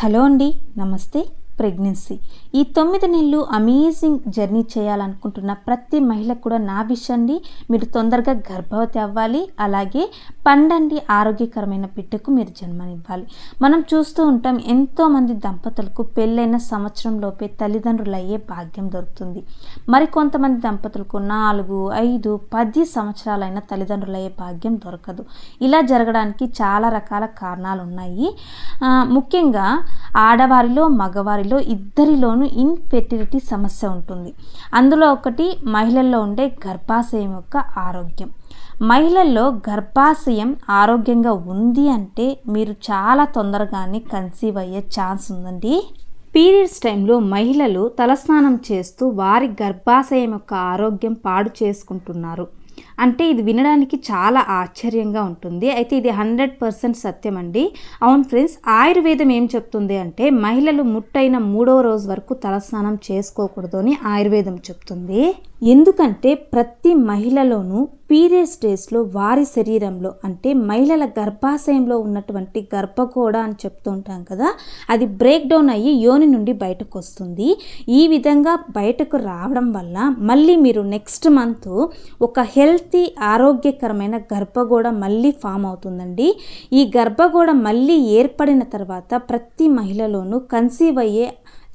hello అండి నమస్తే pregnancy ఈ తొమ్మిది నెలలు అమేజింగ్ జర్నీ చేయాలనుకుంటున్న ప్రతి మహిళకు కూడా నా విషయండి మీరు తొందరగా గర్భవతి అవ్వాలి అలాగే పండండి ఆరోగ్యకరమైన బిడ్డకు మీరు జన్మనివ్వాలి మనం చూస్తూ ఉంటాం ఎంతోమంది దంపతులకు పెళ్ళైన సంవత్సరంలోపే తల్లిదండ్రులు అయ్యే భాగ్యం దొరుకుతుంది మరి కొంతమంది దంపతులకు నాలుగు ఐదు పది సంవత్సరాలైన తల్లిదండ్రులు అయ్యే భాగ్యం దొరకదు ఇలా జరగడానికి చాలా రకాల కారణాలు ఉన్నాయి ముఖ్యంగా ఆడవారిలో మగవారిలో పిల్లల్లో ఇద్దరిలోనూ ఇన్ఫెర్టిలిటీ సమస్య ఉంటుంది అందులో ఒకటి మహిళల్లో ఉండే గర్భాశయం యొక్క ఆరోగ్యం మహిళల్లో గర్భాశయం ఆరోగ్యంగా ఉంది అంటే మీరు చాలా తొందరగానే కన్సీవ్ అయ్యే ఛాన్స్ ఉందండి పీరియడ్స్ టైంలో మహిళలు తలస్నానం చేస్తూ వారి గర్భాశయం యొక్క ఆరోగ్యం పాడు చేసుకుంటున్నారు అంటే ఇది వినడానికి చాలా ఆశ్చర్యంగా ఉంటుంది అయితే ఇది హండ్రెడ్ పర్సెంట్ సత్యం అండి అవును ఫ్రెండ్స్ ఆయుర్వేదం ఏం చెప్తుంది అంటే మహిళలు ముట్టైన మూడో రోజు వరకు తలస్నానం చేసుకోకూడదు అని ఆయుర్వేదం చెప్తుంది ఎందుకంటే ప్రతి మహిళలోనూ పీరియడ్స్ డేస్లో వారి శరీరంలో అంటే మహిళల గర్భాశయంలో ఉన్నటువంటి గర్భగోడ అని చెప్తూ ఉంటాం కదా అది బ్రేక్ డౌన్ అయ్యి యోని నుండి బయటకు వస్తుంది ఈ విధంగా బయటకు రావడం వల్ల మళ్ళీ మీరు నెక్స్ట్ మంత్ ఒక హెల్తీ ఆరోగ్యకరమైన గర్భగోడ మళ్ళీ ఫామ్ అవుతుందండి ఈ గర్భగోడ మళ్ళీ ఏర్పడిన తర్వాత ప్రతి మహిళలోనూ కన్సీవ్ అయ్యే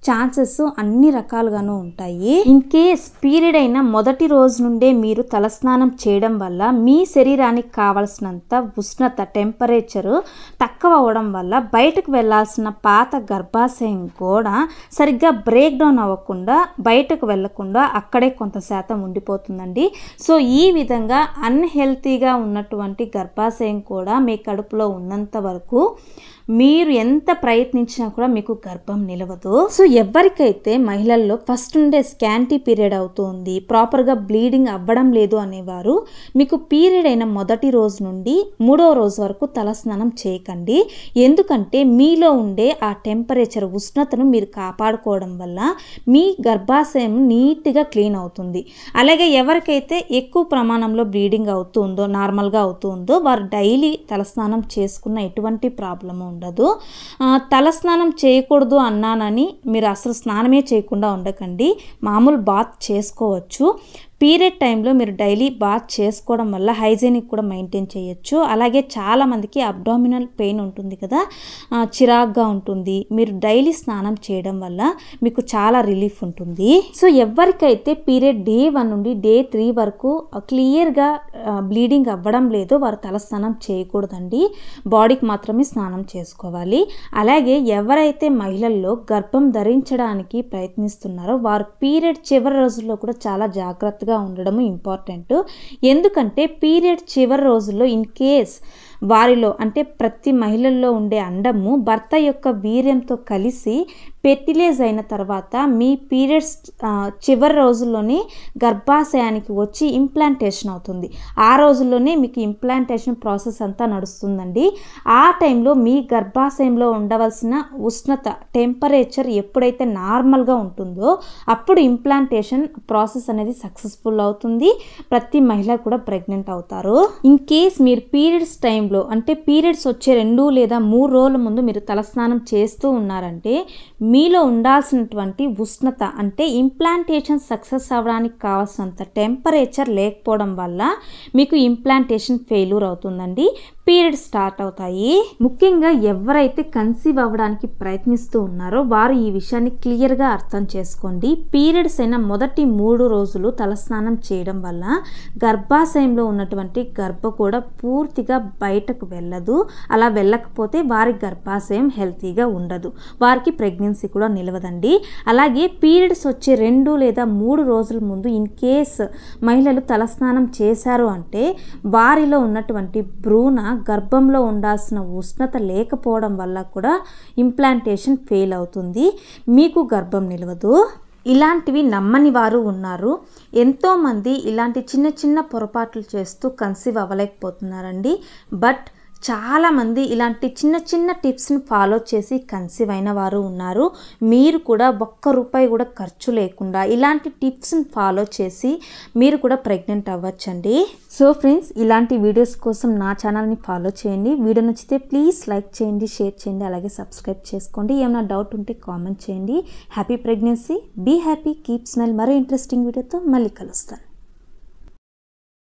ఛాన్సెస్ అన్ని రకాలుగాను ఉంటాయి ఇన్ కేస్ పీరియడ్ అయిన మొదటి రోజు నుండే మీరు తలస్నానం చేయడం వల్ల మీ శరీరానికి కావలసినంత ఉష్ణత టెంపరేచరు తక్కువ అవడం వల్ల బయటకు వెళ్లాల్సిన పాత గర్భాశయం కూడా సరిగ్గా బ్రేక్ డౌన్ అవ్వకుండా బయటకు వెళ్లకుండా అక్కడే కొంత శాతం ఉండిపోతుందండి సో ఈ విధంగా అన్హెల్తీగా ఉన్నటువంటి గర్భాశయం కూడా మీ కడుపులో ఉన్నంత వరకు మీరు ఎంత ప్రయత్నించినా కూడా మీకు గర్భం నిలవదు సో ఎవరికైతే మహిళల్లో ఫస్ట్ ఉండే స్కాంటీ పీరియడ్ అవుతుంది ప్రాపర్గా బ్లీడింగ్ అవ్వడం లేదు అనేవారు మీకు పీరియడ్ అయిన మొదటి రోజు నుండి మూడో రోజు వరకు తలస్నానం చేయకండి ఎందుకంటే మీలో ఉండే ఆ టెంపరేచర్ ఉష్ణతను మీరు కాపాడుకోవడం వల్ల మీ గర్భాశయం నీట్గా క్లీన్ అవుతుంది అలాగే ఎవరికైతే ఎక్కువ ప్రమాణంలో బ్లీడింగ్ అవుతుందో నార్మల్గా అవుతుందో వారు డైలీ తలస్నానం చేసుకున్న ఎటువంటి ప్రాబ్లము ఉండదు తలస్నానం చేయకూడదు అన్నానని మీరు అసలు స్నానమే చేయకుండా ఉండకండి మామూలు బాత్ చేసుకోవచ్చు పీరియడ్ టైంలో మీరు డైలీ బాత్ చేసుకోవడం వల్ల హైజీనిక్ కూడా మెయింటైన్ చేయొచ్చు అలాగే చాలామందికి అబ్డామినల్ పెయిన్ ఉంటుంది కదా చిరాగ్గా ఉంటుంది మీరు డైలీ స్నానం చేయడం వల్ల మీకు చాలా రిలీఫ్ ఉంటుంది సో ఎవరికైతే పీరియడ్ డే వన్ నుండి డే త్రీ వరకు క్లియర్గా బ్లీడింగ్ అవ్వడం లేదో వారు తలస్నానం చేయకూడదండి బాడీకి మాత్రమే స్నానం చేసుకోవాలి అలాగే ఎవరైతే మహిళల్లో గర్భం ధరించడానికి ప్రయత్నిస్తున్నారో వారు పీరియడ్ చివరి రోజుల్లో కూడా చాలా జాగ్రత్తగా ఉండడం ఇంపార్టెంట్ ఎందుకంటే పీరియడ్ చివరి రోజుల్లో ఇన్ కేస్ వారిలో అంటే ప్రతి మహిళల్లో ఉండే అండము భర్త యొక్క వీర్యంతో కలిసి ఫెర్టిలైజ్ అయిన తర్వాత మీ పీరియడ్స్ చివరి రోజుల్లోనే గర్భాశయానికి వచ్చి ఇంప్లాంటేషన్ అవుతుంది ఆ రోజుల్లోనే మీకు ఇంప్లాంటేషన్ ప్రాసెస్ అంతా నడుస్తుందండి ఆ టైంలో మీ గర్భాశయంలో ఉండవలసిన ఉష్ణత టెంపరేచర్ ఎప్పుడైతే నార్మల్గా ఉంటుందో అప్పుడు ఇంప్లాంటేషన్ ప్రాసెస్ అనేది సక్సెస్ఫుల్ అవుతుంది ప్రతి మహిళ కూడా ప్రెగ్నెంట్ అవుతారు ఇన్ కేస్ మీరు పీరియడ్స్ టైం టైంలో అంటే పీరియడ్స్ వచ్చే రెండు లేదా మూడు రోజుల ముందు మీరు తలస్నానం చేస్తూ ఉన్నారంటే మీలో ఉండాల్సినటువంటి ఉష్ణత అంటే ఇంప్లాంటేషన్ సక్సెస్ అవ్వడానికి కావాల్సినంత టెంపరేచర్ లేకపోవడం వల్ల మీకు ఇంప్లాంటేషన్ ఫెయిల్యూర్ అవుతుందండి పీరియడ్ స్టార్ట్ అవుతాయి ముఖ్యంగా ఎవరైతే కన్సీవ్ అవ్వడానికి ప్రయత్నిస్తూ ఉన్నారో వారు ఈ విషయాన్ని క్లియర్గా అర్థం చేసుకోండి పీరియడ్స్ అయిన మొదటి మూడు రోజులు తలస్నానం చేయడం వల్ల గర్భాశయంలో ఉన్నటువంటి గర్భ కూడా పూర్తిగా బయటకు వెళ్ళదు అలా వెళ్ళకపోతే వారి గర్భాశయం హెల్తీగా ఉండదు వారికి ప్రెగ్నెన్సీ కూడా నిలవదండి అలాగే పీరియడ్స్ వచ్చే రెండు లేదా మూడు రోజుల ముందు ఇన్ కేస్ మహిళలు తలస్నానం చేశారు అంటే వారిలో ఉన్నటువంటి భ్రూణ గర్భంలో ఉండాల్సిన ఉష్ణత లేకపోవడం వల్ల కూడా ఇంప్లాంటేషన్ ఫెయిల్ అవుతుంది మీకు గర్భం నిలవదు ఇలాంటివి నమ్మని వారు ఉన్నారు ఎంతోమంది ఇలాంటి చిన్న చిన్న పొరపాట్లు చేస్తూ కన్సీవ్ అవ్వలేకపోతున్నారండి బట్ చాలామంది ఇలాంటి చిన్న చిన్న టిప్స్ని ఫాలో చేసి కన్సీవ్ అయిన వారు ఉన్నారు మీరు కూడా ఒక్క రూపాయి కూడా ఖర్చు లేకుండా ఇలాంటి టిప్స్ని ఫాలో చేసి మీరు కూడా ప్రెగ్నెంట్ అవ్వచ్చండి సో ఫ్రెండ్స్ ఇలాంటి వీడియోస్ కోసం నా ఛానల్ని ఫాలో చేయండి వీడియో నచ్చితే ప్లీజ్ లైక్ చేయండి షేర్ చేయండి అలాగే సబ్స్క్రైబ్ చేసుకోండి ఏమైనా డౌట్ ఉంటే కామెంట్ చేయండి happy pregnancy be happy keep smile మరో ఇంట్రెస్టింగ్ వీడియోతో మళ్ళీ కలుస్తాను